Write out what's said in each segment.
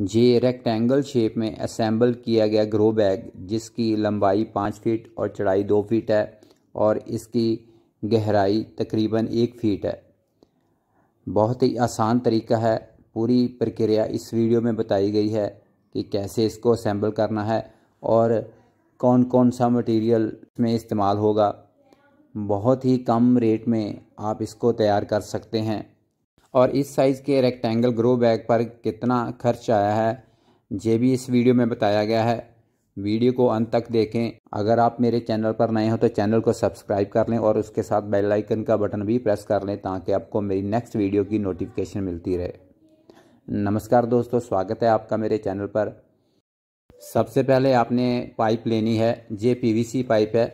ये rectangle shape में assemble किया गया ग्रो बैग जिसकी लंबाई पाँच फीट और चढ़ाई दो फीट है और इसकी गहराई तकरीबन एक फीट है बहुत ही आसान तरीका है पूरी प्रक्रिया इस वीडियो में बताई गई है कि कैसे इसको असेंबल करना है और कौन कौन सा मटेरियल में इस्तेमाल होगा बहुत ही कम रेट में आप इसको तैयार कर सकते हैं और इस साइज़ के रेक्टेंगल ग्रो बैग पर कितना खर्च आया है ये भी इस वीडियो में बताया गया है वीडियो को अंत तक देखें अगर आप मेरे चैनल पर नए हो तो चैनल को सब्सक्राइब कर लें और उसके साथ बेल आइकन का बटन भी प्रेस कर लें ताकि आपको मेरी नेक्स्ट वीडियो की नोटिफिकेशन मिलती रहे नमस्कार दोस्तों स्वागत है आपका मेरे चैनल पर सबसे पहले आपने पाइप लेनी है ये पीवीसी पाइप है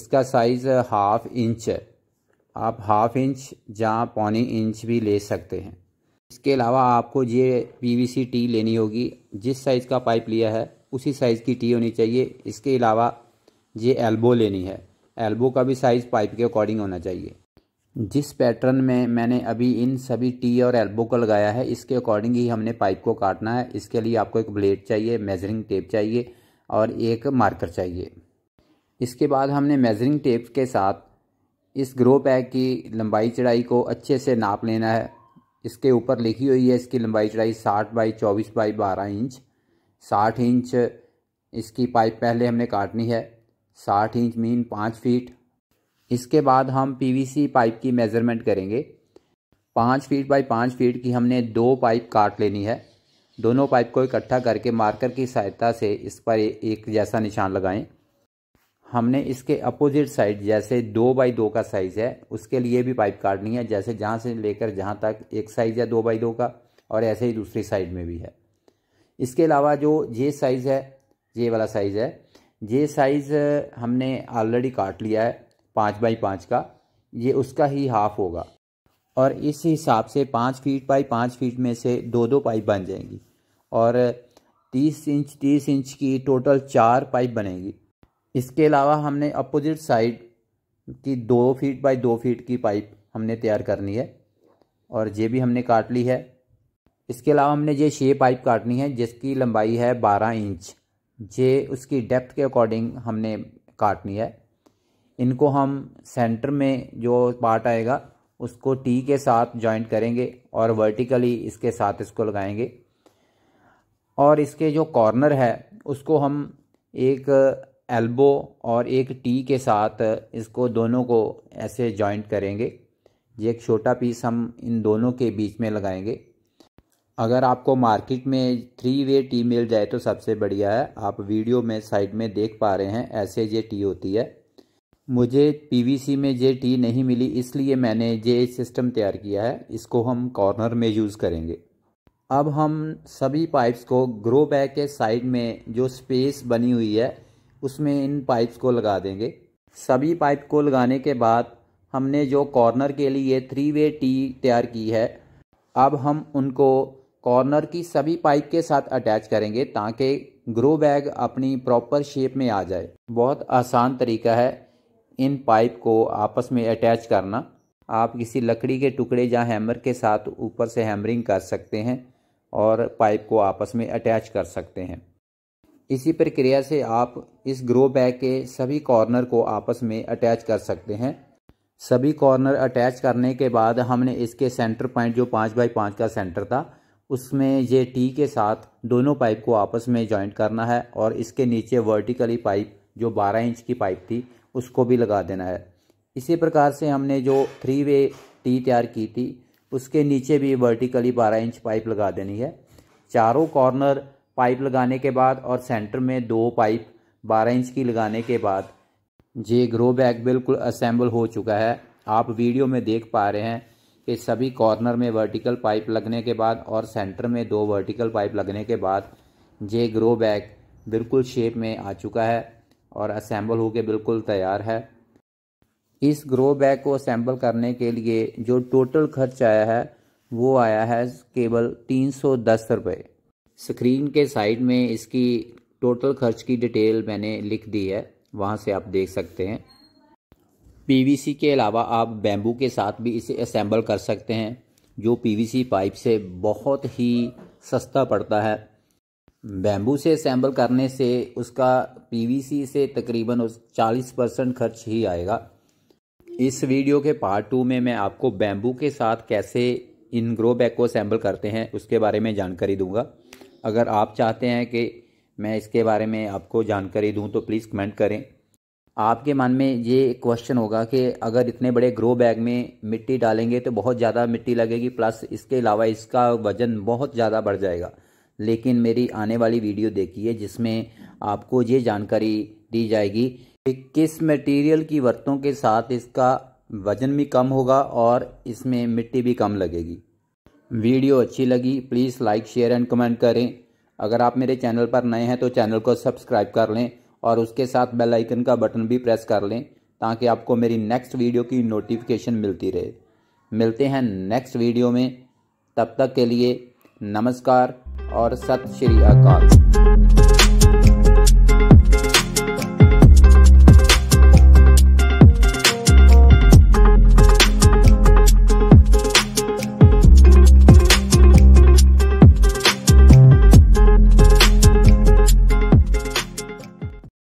इसका साइज़ हाफ इंच है आप हाफ इंच या पौने इंच भी ले सकते हैं इसके अलावा आपको ये पीवीसी टी लेनी होगी जिस साइज़ का पाइप लिया है उसी साइज़ की टी होनी चाहिए इसके अलावा ये एल्बो लेनी है एल्बो का भी साइज़ पाइप के अकॉर्डिंग होना चाहिए जिस पैटर्न में मैंने अभी इन सभी टी और एल्बो को लगाया है इसके अकॉर्डिंग ही हमने पाइप को काटना है इसके लिए आपको एक ब्लेड चाहिए मेजरिंग टेप चाहिए और एक मार्कर चाहिए इसके बाद हमने मेजरिंग टेप के साथ इस ग्रो पैक की लंबाई चढ़ाई को अच्छे से नाप लेना है इसके ऊपर लिखी हुई है इसकी लंबाई चढ़ाई साठ बाई चौबीस बाई बारह इंच साठ इंच इसकी पाइप पहले हमने काटनी है साठ इंच मीन पाँच फीट इसके बाद हम पीवीसी पाइप की मेज़रमेंट करेंगे पाँच फीट बाई पाँच फीट की हमने दो पाइप काट लेनी है दोनों पाइप को इकट्ठा करके मार्कर की सहायता से इस पर एक जैसा निशान लगाएं हमने इसके अपोजिट साइड जैसे दो बाई दो का साइज है उसके लिए भी पाइप काटनी है जैसे जहाँ से लेकर जहाँ तक एक साइज है दो बाई दो का और ऐसे ही दूसरी साइड में भी है इसके अलावा जो ये साइज़ है ये वाला साइज़ है ये साइज़ हमने ऑलरेडी काट लिया है पाँच बाई पाँच का ये उसका ही हाफ होगा और इस हिसाब से पाँच फीट बाई पाँच फीट में से दो दो पाइप बन जाएंगी और तीस इंच तीस इंच की टोटल चार पाइप बनेगी इसके अलावा हमने अपोजिट साइड की दो फीट बाय दो फीट की पाइप हमने तैयार करनी है और ये भी हमने काट ली है इसके अलावा हमने ये छः पाइप काटनी है जिसकी लंबाई है बारह इंच ये उसकी डेप्थ के अकॉर्डिंग हमने काटनी है इनको हम सेंटर में जो पार्ट आएगा उसको टी के साथ जॉइंट करेंगे और वर्टिकली इसके साथ इसको लगाएंगे और इसके जो कॉर्नर है उसको हम एक एल्बो और एक टी के साथ इसको दोनों को ऐसे जॉइंट करेंगे ये एक छोटा पीस हम इन दोनों के बीच में लगाएंगे अगर आपको मार्केट में थ्री वे टी मिल जाए तो सबसे बढ़िया है आप वीडियो में साइड में देख पा रहे हैं ऐसे ये टी होती है मुझे पीवीसी में ये टी नहीं मिली इसलिए मैंने ये सिस्टम तैयार किया है इसको हम कॉर्नर में यूज़ करेंगे अब हम सभी पाइप्स को ग्रो बैग के साइड में जो स्पेस बनी हुई है उसमें इन पाइप्स को लगा देंगे सभी पाइप को लगाने के बाद हमने जो कॉर्नर के लिए थ्री वे टी तैयार की है अब हम उनको कॉर्नर की सभी पाइप के साथ अटैच करेंगे ताकि ग्रो बैग अपनी प्रॉपर शेप में आ जाए बहुत आसान तरीका है इन पाइप को आपस में अटैच करना आप किसी लकड़ी के टुकड़े या हैमर के साथ ऊपर से हैमरिंग कर सकते हैं और पाइप को आपस में अटैच कर सकते हैं इसी प्रक्रिया से आप इस ग्रो बैग के सभी कॉर्नर को आपस में अटैच कर सकते हैं सभी कॉर्नर अटैच करने के बाद हमने इसके सेंटर पॉइंट जो पाँच बाई पाँच का सेंटर था उसमें ये टी के साथ दोनों पाइप को आपस में जॉइंट करना है और इसके नीचे वर्टिकली पाइप जो बारह इंच की पाइप थी उसको भी लगा देना है इसी प्रकार से हमने जो थ्री वे टी तैयार की थी उसके नीचे भी वर्टिकली बारह इंच पाइप लगा देनी है चारों कॉर्नर पाइप लगाने के बाद और सेंटर में दो पाइप 12 इंच की लगाने के बाद ये ग्रो बैग बिल्कुल असेंबल हो चुका है आप वीडियो में देख पा रहे हैं कि सभी कॉर्नर में वर्टिकल पाइप लगने के बाद और सेंटर में दो वर्टिकल पाइप लगने के बाद ये ग्रो बैग बिल्कुल शेप में आ चुका है और असेंबल होकर बिल्कुल तैयार है इस ग्रो बैग को असेंबल करने के लिए जो टोटल खर्च आया है वो आया है केवल तीन सौ दस रुपये स्क्रीन के साइड में इसकी टोटल खर्च की डिटेल मैंने लिख दी है वहाँ से आप देख सकते हैं पीवीसी के अलावा आप बैम्बू के साथ भी इसे असेंबल कर सकते हैं जो पीवीसी पाइप से बहुत ही सस्ता पड़ता है बैम्बू से असेंबल करने से उसका पीवीसी से तकरीबन चालीस परसेंट खर्च ही आएगा इस वीडियो के पार्ट टू में मैं आपको बैम्बू के साथ कैसे इन ग्रो बैग को असेंबल करते हैं उसके बारे में जानकारी दूंगा अगर आप चाहते हैं कि मैं इसके बारे में आपको जानकारी दूं तो प्लीज़ कमेंट करें आपके मन में ये क्वेश्चन होगा कि अगर इतने बड़े ग्रो बैग में मिट्टी डालेंगे तो बहुत ज़्यादा मिट्टी लगेगी प्लस इसके अलावा इसका वज़न बहुत ज़्यादा बढ़ जाएगा लेकिन मेरी आने वाली वीडियो देखिए जिसमें आपको ये जानकारी दी जाएगी कि किस मटेरियल की वर्तों के साथ इसका वज़न भी कम होगा और इसमें मिट्टी भी कम लगेगी वीडियो अच्छी लगी please like share and comment करें अगर आप मेरे चैनल पर नए हैं तो चैनल को सब्सक्राइब कर लें और उसके साथ बेल आइकन का बटन भी प्रेस कर लें ताकि आपको मेरी नेक्स्ट वीडियो की नोटिफिकेशन मिलती रहे मिलते हैं नेक्स्ट वीडियो में तब तक के लिए नमस्कार और सत श्री अकाल